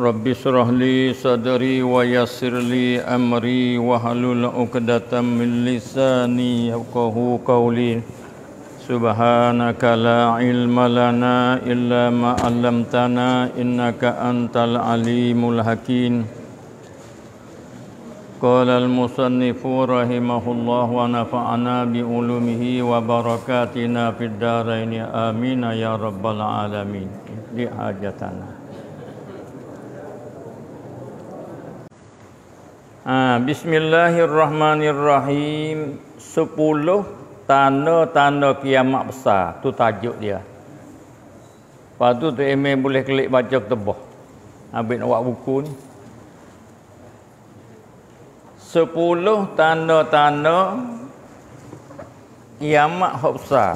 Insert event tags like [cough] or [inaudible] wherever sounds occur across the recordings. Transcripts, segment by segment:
رب اشرح لي صدري ويسر لي امري واحلل عقدة من لساني يفقهوا قولي سبحانك لا علم لنا الا ما علمتنا انك انت العليم الحكيم قال المصنف رحمه الله ونفعنا بعلومه وبركاتنا في الدارين امين يا رب العالمين لحاجتنا Ha, Bismillahirrahmanirrahim. Sepuluh tanda-tanda kiamat besar. tu tajuk dia. Lepas tu tu email boleh klik baca tebah. Habis nak buat buku ni. Sepuluh tanda-tanda kiamat hak besar.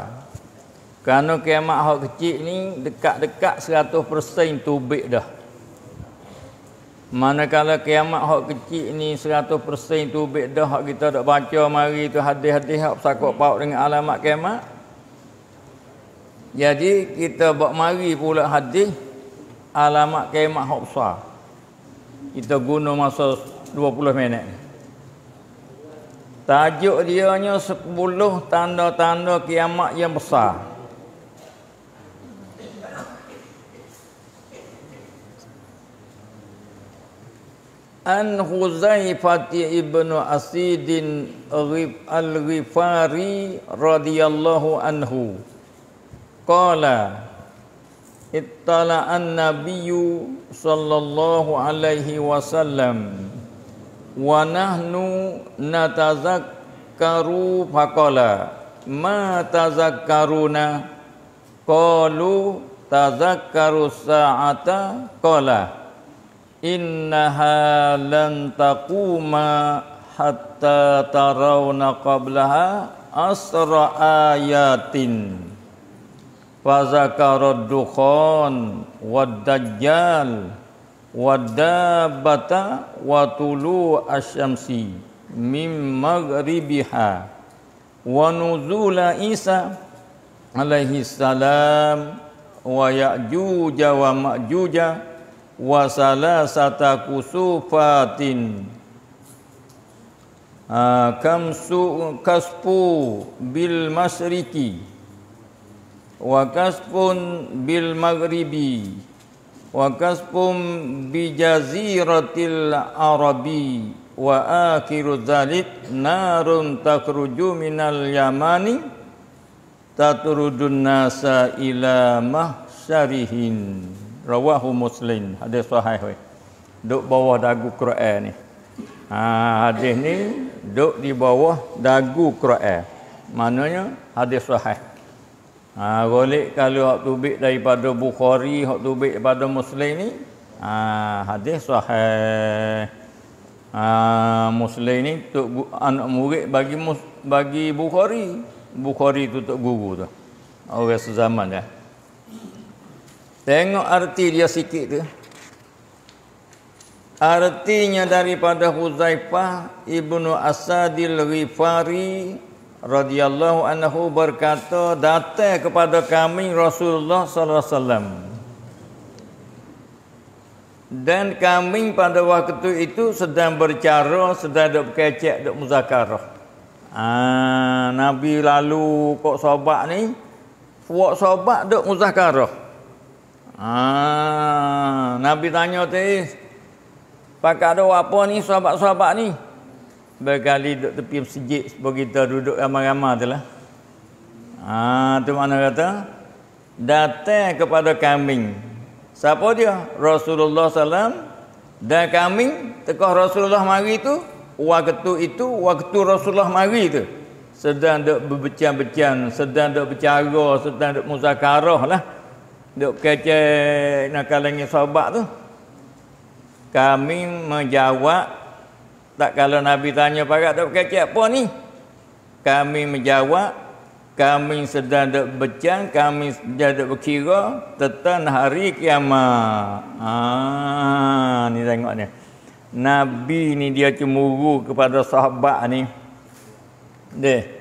Kerana kiamat hak kecil ni dekat-dekat 100% tubik dah. Manakala kiamat hak kecil ni 100% tu bedah hak kita dak baca mari tu hadis-hadis hak sakok paut dengan alamat kiamat. Jadi kita buat mari pula hadis alamat kiamat hak besar. Kita guna masa 20 minit. Tajuk dia dianya 10 tanda-tanda kiamat yang besar. an Huzaifah ibn Asidin al Rifari radhiyallahu anhu. Kala ittala an Nabiyyu sallallahu alaihi wasallam. Wa natazak karu faqala ma tazakkaruna qalu tazakkaru sa'ata qala innaha lan taquma hatta tarawna qablaha asra ayatin wa zakarad dukhan wad dajjal wad dabata wa tulu asyamsi mim maghribiha wa nuzula isa alaihi salam wa ya'juja wa ma'juja ma wa salasata kusufatin ha, kam su kaspu bil masriki wa kaspun bil maghribi wa kaspum bi jaziratil arabi wa akhiru zalik narun takruju minal yamani taturudun nasa ila mahsyarihin rawahu muslim hadis sahih we duk bawah dagu Quran ni ha hadis ni duk di bawah dagu Quran maknanya hadis sahih ha golik kalau hak tubik daripada Bukhari hak tubik daripada Muslim ni ha hadis sahih ha Muslim ni tok anak murid bagi bagi Bukhari Bukhari tu tok guru tu orang sezaman dah ya. Tengok arti dia sikit tu. Artinya daripada Huzaifah ibnu Asadil Rifari radhiyallahu anhu berkata datang kepada kami Rasulullah sallallahu alaihi wasallam dan kami pada waktu itu sedang bercara sedang dok kecek dok muzakarah ah nabi lalu kok sobat ni puak sobat dok muzakarah Ah, Nabi tanya teh. Pakak ada apa ni sahabat-sahabat ni? Berkali duduk tepi masjid sebab kita duduk ramai-ramai tu lah. Ah, tu mana kata? Datang kepada kambing. Siapa dia? Rasulullah SAW. Dan kambing, tekah Rasulullah mari tu, waktu itu, waktu Rasulullah mari tu. Sedang duduk berbecian-becian, sedang duduk bercara, sedang duduk muzakarah lah. Duk nak nakalannya sahabat tu. Kami menjawab. Tak kalau Nabi tanya pakat tak kecek apa ni. Kami menjawab. Kami sedang duk becang. Kami sedang duk berkira. Tentang hari kiamat. Ah, ni tengok ni. Nabi ni dia cemburu kepada sahabat ni. Deh.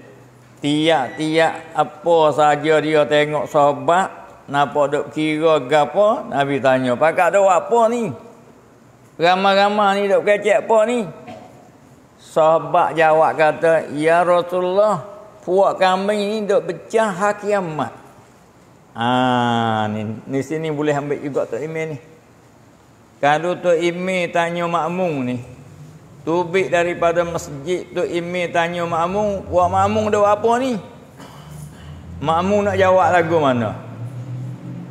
Tiap-tiap apa saja dia tengok sahabat napa duk kira gapo nabi tanya pakak tu apa ni ramah-ramah ni dok kecek apa ni sahabat jawab kata ya rasulullah puak kami ni dok becah hak kiamat ah ni, ni sini boleh ambil juga tok imi ni kalau tok imi tanya makmum ni tubik daripada masjid tok imi tanya makmum puak makmum duk apa ni Makmum nak jawab lagu mana?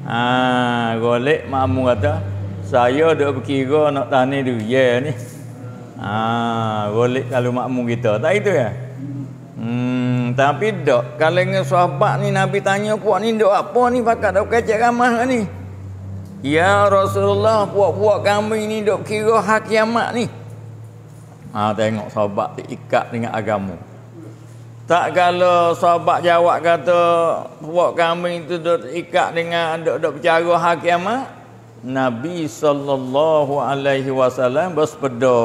Ha, golek makmu kata, saya dok berkira nak tani tu, yeah ni. Ha, golek kalau makmu kita. Tak itu ya. Hmm, tapi dok kalau dengan sahabat ni Nabi tanya puak ni dok apa ni pakat dok kecek ramah ni. Ya Rasulullah, puak-puak kami ni dok kira hak kiamat ni. Ha, tengok sahabat diikat dengan agama. Tak kala sahabat jawab kata buat kambing itu duk ikat dengan duk duk bicara hak kiamat. Eh? Nabi saw alaihi bersepeda.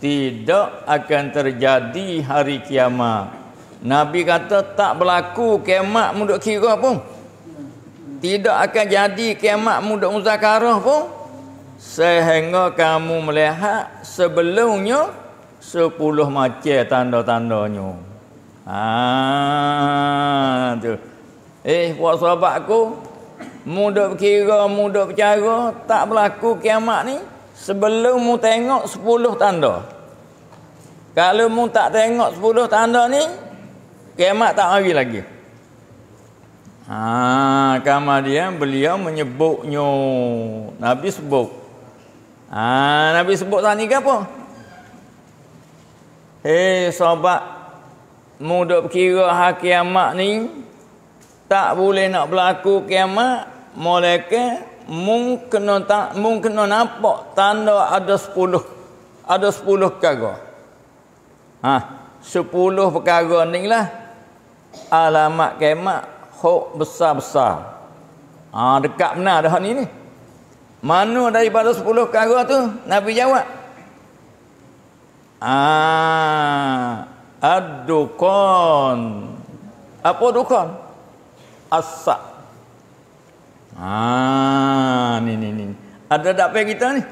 Tidak akan terjadi hari kiamat. Nabi kata tak berlaku kiamat mudah kira pun. Tidak akan jadi kiamat mudah muzakarah pun. Sehingga kamu melihat sebelumnya Sepuluh macam tanda-tandanya. Ah tu. Eh, buat sahabatku. Muda berkira, muda bercara. Tak berlaku kiamat ni. Sebelum mu tengok sepuluh tanda. Kalau mu tak tengok sepuluh tanda ni. Kiamat tak lagi lagi. Ha, ah, kama dia beliau menyebutnya Nabi sebut. Ah, Nabi sebut tadi ke apa? Hei sahabat. Muda berkira hak kiamat ni. Tak boleh nak berlaku kiamat. Mereka mungkin tak nampak tanda ada sepuluh ada sepuluh perkara ha sepuluh perkara ni lah alamat kiamat hok besar-besar ha dekat benar dah ni ni mana daripada sepuluh perkara tu nabi jawab Ah, ad Apa dukan? Asak. Ah, ni ni ni. Ada tak pergi kita ni?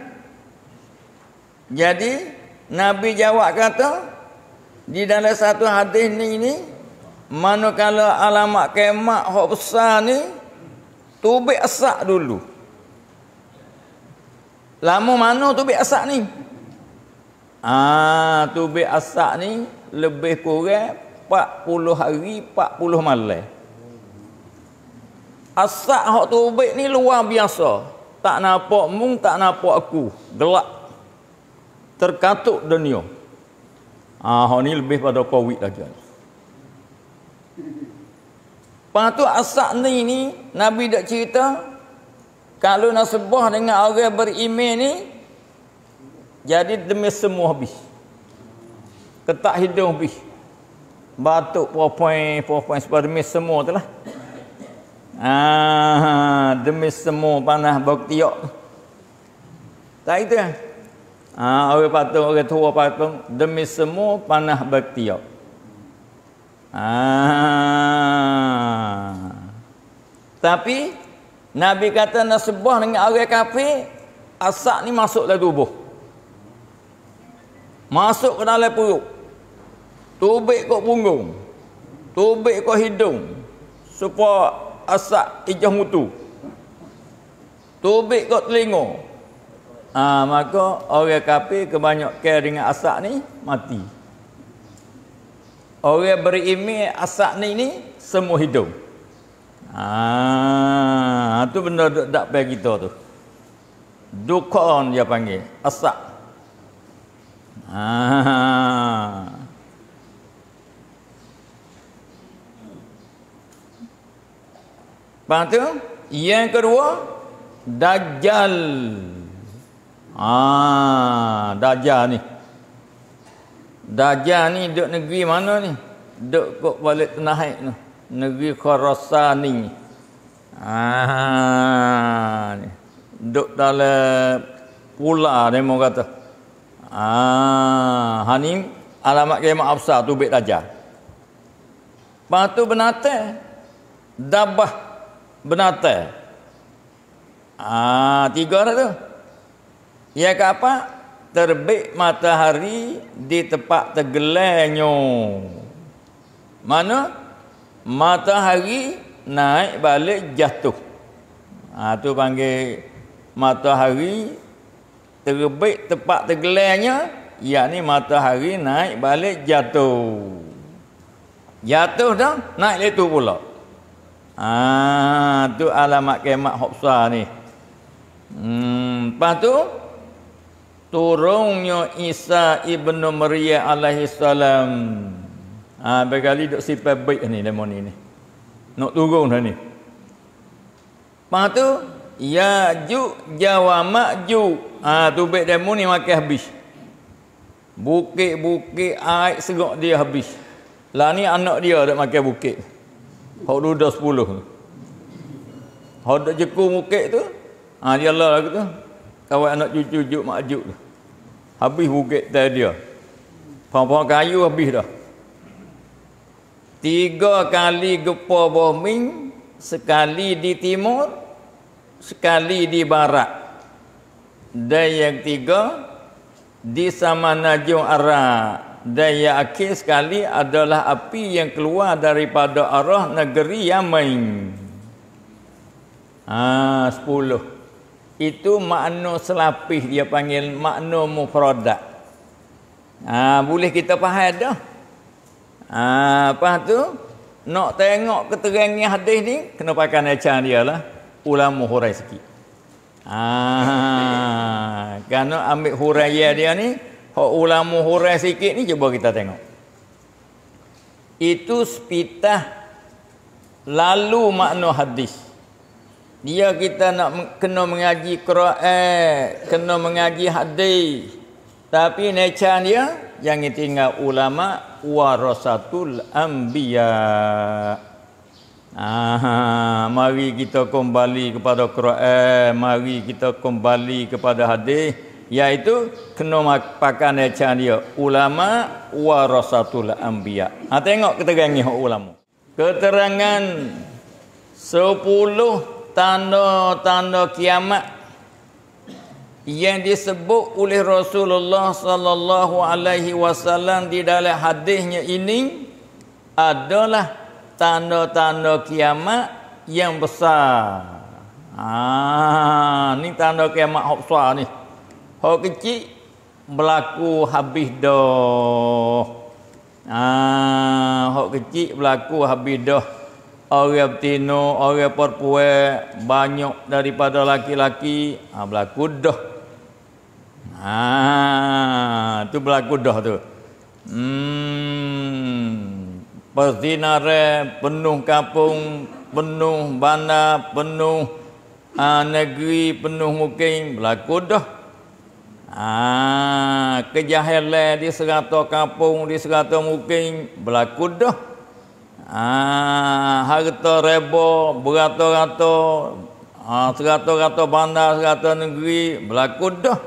Jadi Nabi jawab kata di dalam satu hadis ni ini, ni kalau alamat kemak hok besar ni tubik asak dulu. Lama mana tubik asak ni? Ah, ha, tubik asak ni lebih kurang 40 hari 40 malam. Asak hak tubik ni luar biasa. Tak nampak mung tak nampak aku. Gelak terkatuk dunia. Ah, ha, hak ni lebih pada covid lagi. Patut asak ni ni Nabi dak cerita kalau nak sebah dengan orang beriman ni jadi demi semua habis. Ketak hidung habis. Batuk poin-poin, poin-poin sebab demi semua tu lah. Ah, demi semua panah baktiak. Tak itu kan? Ah, orang patung, orang tua patung. Demi semua panah baktiak. Ah. Tapi Nabi kata nasbah dengan orang kafir asak ni masuklah tubuh. Masuk ke dalam perut. Tubik kot punggung. Tubik kot hidung. Supaya asak ijah mutu. Tubik kot telinga. Ha, maka orang kapi kebanyak care dengan asap ni mati. Orang berimi asak ni ni semua hidung. Ah, tu benda tak payah kita tu. Dukon dia panggil. asak. Ha. Ah. tu yang kedua Dajal Ha, ah, dajjal ni. Dajjal ni duk negeri mana ni? Duk kok balik tanah air tu. Negeri Khorasan ah, ni. Ha, ni. Duk dalam pula demo kata. Ah, ha ni alamat kemah Absar tu Bek Raja. Patu benate dabah benate. Ah, tiga dah tu. Ya ke apa? Terbit matahari di tempat tegelenyo. Mana? Matahari naik balik jatuh. Ah ha, tu panggil matahari terbit tepat tergelarnya yakni matahari naik balik jatuh jatuh dah naik letu pula ah tu alamat kemak hopsa ni hmm lepas tu turunnya Isa ibnu Maryam alaihi salam ah ha, berkali dok sipai baik ni lemon ni nak turun dah ni lepas tu Ya ju jawa mak ju. Ha, tu demo ni makan habis. Bukit-bukit air segak dia habis. Lah ni anak dia nak makan bukit. Hak duda sepuluh. Hak duda jeku bukit tu. Ha, dia lah lagu tu. Kawan anak cucu ju mak ju tu. Habis bukit tadi dia. Pohon-pohon kayu habis dah. Tiga kali gempa bombing sekali di timur, sekali di barat dan yang tiga di sama najum arah dan yang akhir sekali adalah api yang keluar daripada arah negeri Yamain ha, sepuluh itu makna selapih dia panggil makna mufradat ha, boleh kita faham dah ha, apa tu nak tengok keterangan hadis ni kena pakai nacan dia lah ulama hurai sikit. Ah, kerana ambil hurai dia ni, hak ulama hurai sikit ni cuba kita tengok. Itu sepitah lalu makna hadis. Dia kita nak kena mengaji Quran, kena mengaji hadis. Tapi nature dia yang tinggal ulama warasatul anbiya'. Aha, mari kita kembali kepada Quran, mari kita kembali kepada hadis iaitu kena makan macam dia ulama warasatul anbiya. Ha tengok keterangan hak ulama. Keterangan 10 tanda-tanda kiamat yang disebut oleh Rasulullah sallallahu alaihi wasallam di dalam hadisnya ini adalah tanda-tanda kiamat yang besar. Ah, ni tanda kiamat hok besar ni. Hok kecil berlaku habis dah. Ah, ha, hok kecil berlaku habis dah. Orang betina, orang perempuan banyak daripada laki-laki, ah berlaku dah. Ah, tu berlaku dah tu. Hmm, Persinare penuh kapung, penuh bandar, penuh uh, negeri, penuh mungkin berlaku dah. Ah, ha, kejahilan di serata kapung, di serata mungkin berlaku dah. Ah, harta rebo, berata-rata, ah, serata-rata bandar, serata negeri berlaku dah.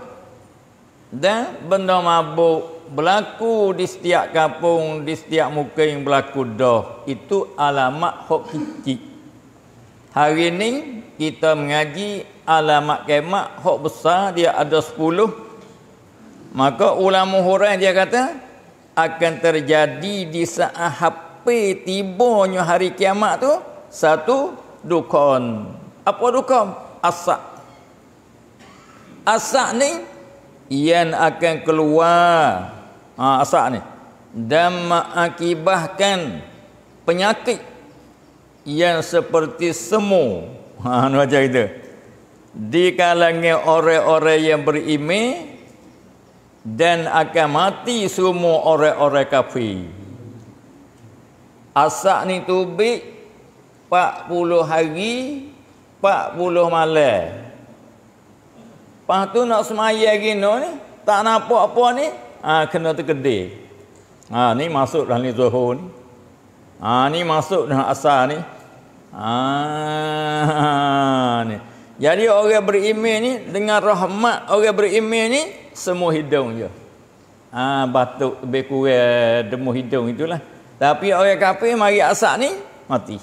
Dan benda mabuk berlaku di setiap kampung, di setiap muka yang berlaku dah. Itu alamat hok kecil. Hari ini kita mengaji alamat kemak hok besar dia ada 10. Maka ulama huran dia kata akan terjadi di saat hape tibanya hari kiamat tu satu dukon. Apa dukon? Asak. Asak ni yang akan keluar ha, asak ni dan mengakibahkan penyakit yang seperti semu ha anu aja kita di kalangan orang-orang yang beriman dan akan mati semua orang-orang kafir asak ni tubik 40 hari 40 malam Lepas tu nak semaya gino ni. Tak nampak apa ni ha, kena tergedih. Ah, ha, ni masuk dah ni Zuhur ni. Ha, ni masuk dah Asar ni. Ha, [laughs] ni. Jadi orang beriman ni dengan rahmat orang beriman ni semua hidung je. Ha, batuk lebih kurang demu hidung itulah. Tapi orang kafir mari asak ni mati.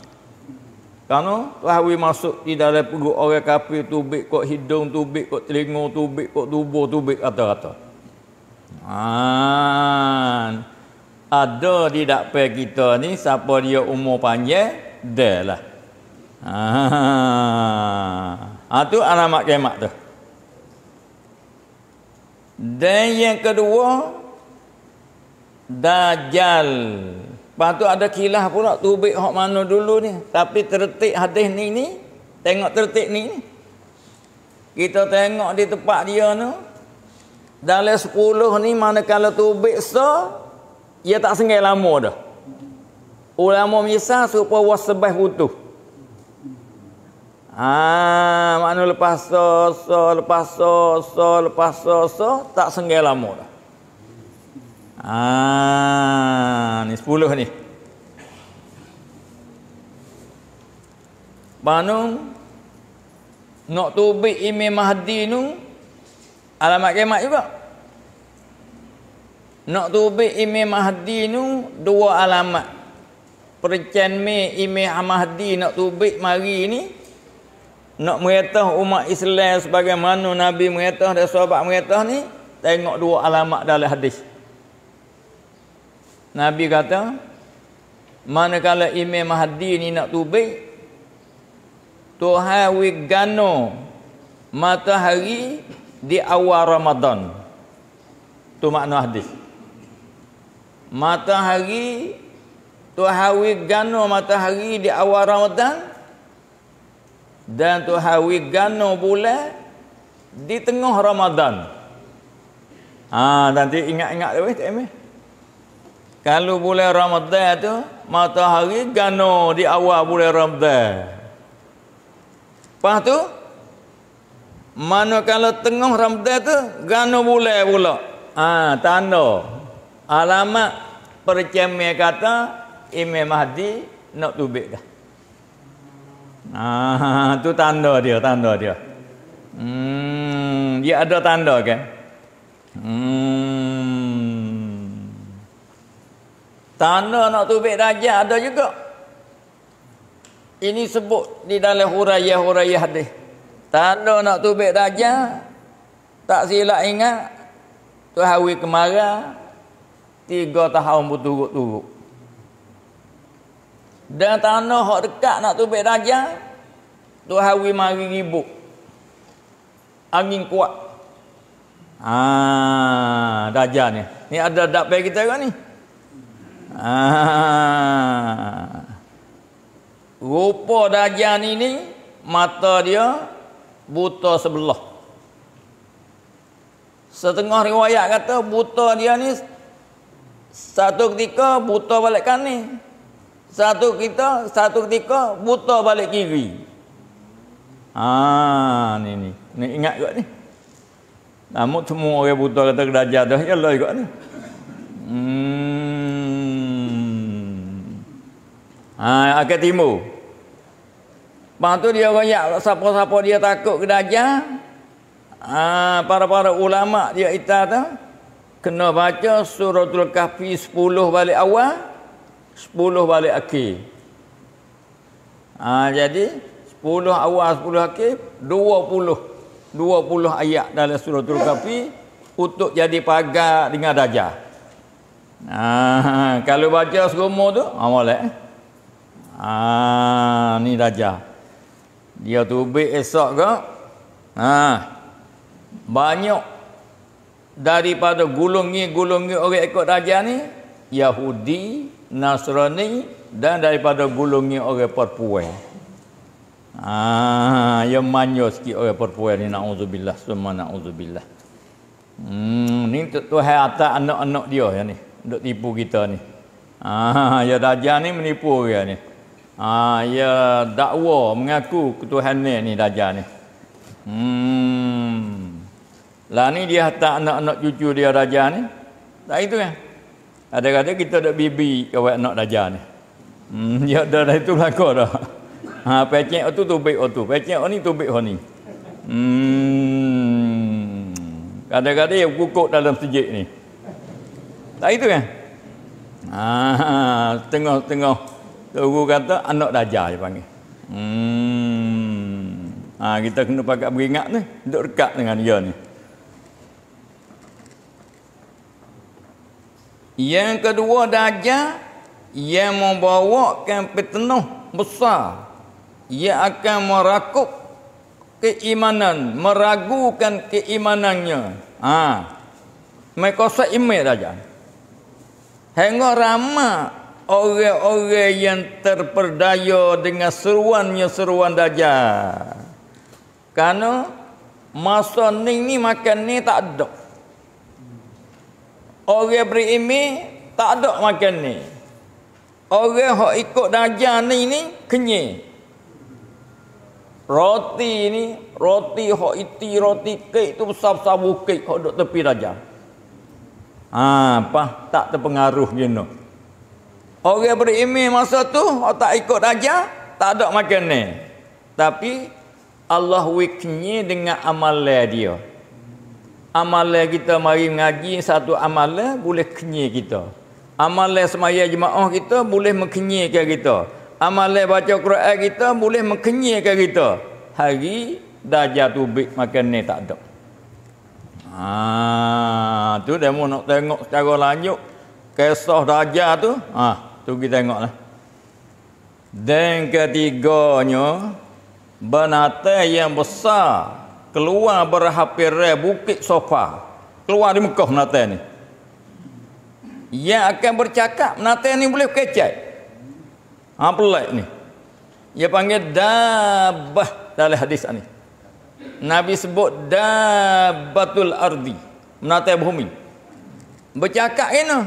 Kerana telah masuk di dalam perut orang kafir tubik kok hidung tubik kok telinga tubik kok tubuh tubik kata-kata. Ha. Ada di dakpe kita ni siapa dia umur panjang dah lah. Ha. Ah. Ah, ha tu alamat kemak tu. Dan yang kedua dajal. Patu ada kilah pula Tubik hok mana dulu ni Tapi tertik hadis ni ni Tengok tertik ni, Kita tengok di tempat dia ni dalam sepuluh ni mana kalau tu biksa ia tak sengai lama dah ulama misal supaya wasabah utuh Ah, ha, mana lepas so, so lepas so, so lepas so, so tak sengai lama dah. Ah, ni sepuluh ni. Banung nak tubik Imam Mahdi nu? alamat kiamat juga. Nak tubik ime Mahdi ni dua alamat. Percan me ime Mahdi nak tubik mari ni nak meretah umat Islam sebagaimana Nabi meretah dan sahabat meretah ni tengok dua alamat dalam hadis. Nabi kata manakala ime Mahdi ni nak tubik Tuhan wigano matahari di awal Ramadan. Tu makna hadis. Matahari Tuhawi gano matahari di awal Ramadan dan Tuhawi gano bulan di tengah Ramadan. Ha, nanti ingat-ingat dulu -ingat, tak Kalau bulan Ramadan tu matahari gano di awal bulan Ramadan. Lepas tu mana kalau tengah Ramadan tu gano bulan pula. Ah ha, tanda alamat percemai kata Imam Mahdi nak tubik dah. Ah ha, [laughs] tu tanda dia, tanda dia. Hmm dia ada tanda kan? Hmm tanda nak tubik dajah ada juga. Ini sebut di dalam huraiyah-huraiyah dia. Tanda nak tubik saja. Tak silap ingat. Tu hawi kemarah. Tiga tahun berturut-turut. Dan tanah yang dekat nak tubik saja. Tu hawi mari ribut. Angin kuat. Ah, ha, raja ni. Ni ada dak bagi kita kan ni? Ah. Rupa raja ni ni mata dia buta sebelah. Setengah riwayat kata buta dia ni satu ketika buta balik kanan. Satu kita satu ketika buta balik kiri. Ha ni ni. Ni ingat kot ni. Namun semua orang buta kata kerajaan dah ya lah ikut ni. Hmm. Ha akan timbul. Lepas tu dia royak lah siapa-siapa dia takut ke dajah. Ha, para-para ulama dia itah tu kena baca suratul kahfi 10 balik awal 10 balik akhir. Ha, jadi 10 awal 10 akhir 20 20 ayat dalam suratul kahfi untuk jadi pagar dengan dajah. Ha, kalau baca serumur tu ha, boleh. Ha, ni dajah dia tu tubik esok ke ha banyak daripada gulung ni gulung ni orang ikut raja ni Yahudi Nasrani dan daripada gulung ni orang perempuan ha yang manja sikit orang perempuan ni naudzubillah semua naudzubillah hmm ni Tuhan atas anak-anak dia yang ni duk tipu kita ni ha ya raja ni menipu orang ni ha, ya dakwa mengaku ketuhanan ni dajal ni hmm lah ni dia tak anak-anak cucu dia raja ni tak itu kan ada kata kita dak bibi kau anak raja ni hmm [laughs] ya dah itu lakor dah ha pecek tu tu baik tu pecek ni tu baik ni hmm kadang-kadang ya kukuk dalam sejik ni tak itu kan ha tengok ha, ha. tengok. Guru kata anak raja dia panggil. Hmm. Ha, kita kena pakai beringat ni, duduk dekat dengan dia ni. Yang kedua raja yang membawa membawakan petenuh besar ia akan merakup keimanan, meragukan keimanannya. Ha. Mekosa imej raja. Hengo ramah orang-orang yang terperdaya dengan seruannya seruan dajjal. Karena masa ni ni makan ni tak ada. Orang ini tak ada makan ni. Orang yang ikut dajjal ni ni kenyai. Roti ni, roti hok iti, roti kek tu besar-besar bukit hok dok tepi dajjal. ha, apa tak terpengaruh gino? You know. Orang berimi masa tu tak ikut raja, tak ada makan ni. Tapi Allah wiknya dengan amalan dia. Amalan kita mari mengaji satu amalan boleh kenye kita. Amalan semaya jemaah kita boleh mengkenyikan kita. Amalan baca Quran kita boleh mengkenyikan kita. Hari dah jatuh bik makan ni tak ada. Ah, tu dia mau nak tengok secara lanjut kisah raja tu. Ah, tu kita tengoklah. Dan ketiganya binatang yang besar keluar berhampir bukit Sofa. Keluar di Mekah binatang ni. Yang akan bercakap binatang ni boleh kecek. Ha pelik ni. Dia panggil dabah dalam hadis ni. Nabi sebut dabatul ardi, binatang bumi. Bercakap kena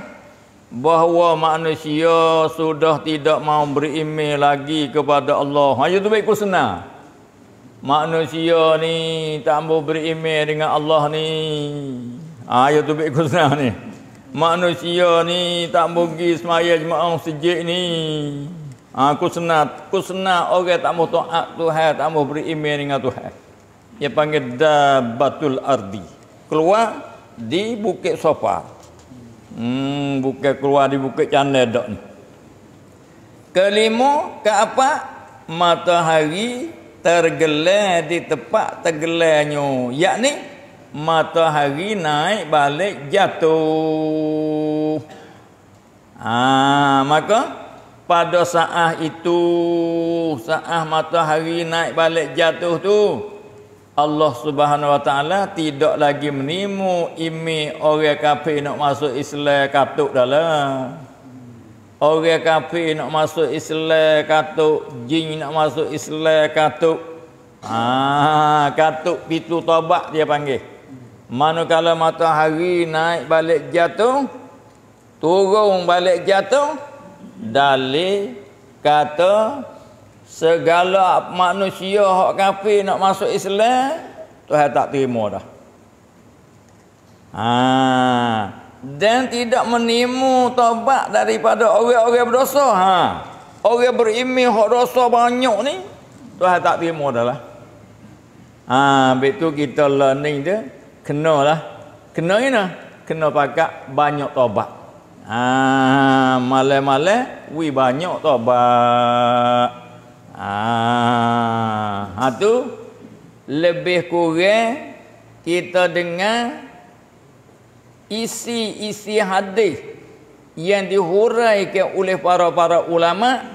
bahawa manusia sudah tidak mau berime lagi kepada Allah. Hayu tu baik Manusia ni tak mau berime dengan Allah ni. Ayo ha, tu baik ni. Manusia ni tak mau pergi semayah jemaah masjid ni. Ha, kusna, kusna orang okay, tak mau to'ak Tuhan, tak mau berime dengan Tuhan. Dia panggil Dabatul Ardi. Keluar di Bukit Sofa. Hmm, bukan keluar di bukit canda dok ni. Kelima, ke apa? Matahari tergelar di tempat tergelarnya. Yakni matahari naik balik jatuh. Ah, maka pada saat itu, saat matahari naik balik jatuh tu, Allah Subhanahu Wa Taala tidak lagi menimu imi orang kafir nak masuk Islam katuk dalam. Orang kafir nak masuk Islam katuk, jin nak masuk Islam katuk. Ah, katuk pitu tobat dia panggil. Manakala matahari naik balik jatuh, turun balik jatuh, dalil kata segala manusia hak kafir nak masuk Islam Tuhan tak terima dah. Ha. Dan tidak menimu tobat daripada orang-orang berdosa. Ha. Orang berimi hak dosa banyak ni Tuhan tak terima dah lah. Ha, begitu kita learning dia kenalah. Kena ina, lah. kena pakak banyak tobat. Ah, ha, male-male, wi banyak tobat. Ah, itu ha, lebih kurang kita dengar isi-isi hadis yang dihuraikan oleh para-para ulama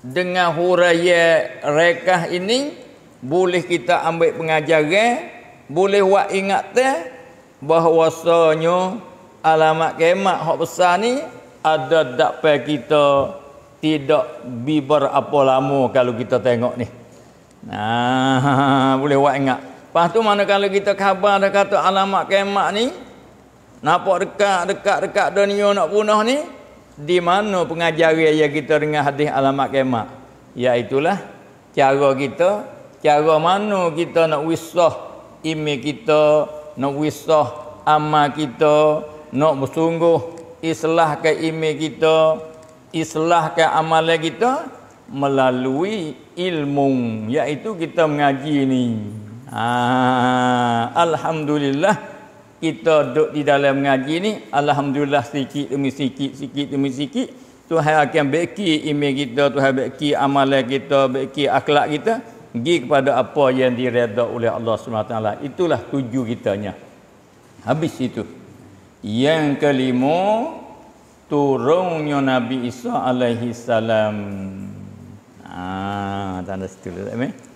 dengan huraya rekah ini boleh kita ambil pengajaran boleh buat ingatan bahawasanya alamat kemak hak besar ni ada dakpa kita tidak biber apa lama kalau kita tengok ni. Nah, [laughs] boleh buat ingat. Lepas tu mana kalau kita khabar dah kata alamat kemak ni, nampak dekat, dekat, dekat dunia nak punah ni, di mana pengajari ya kita dengan hadis alamat kemak? Ya itulah. cara kita, cara mana kita nak wisah imi kita, nak wisah amal kita, nak bersungguh islah ke imi kita, islahkan amalan kita melalui ilmu iaitu kita mengaji ni. Ha, alhamdulillah kita duduk di dalam mengaji ni alhamdulillah sikit demi sikit sikit demi sikit Tuhan akan beki ime kita Tuhan beki amalan kita beki akhlak kita pergi kepada apa yang direda oleh Allah SWT itulah tuju kitanya habis itu yang kelima turunnya Nabi Isa alaihi salam. Ah, tanda situ tak meh.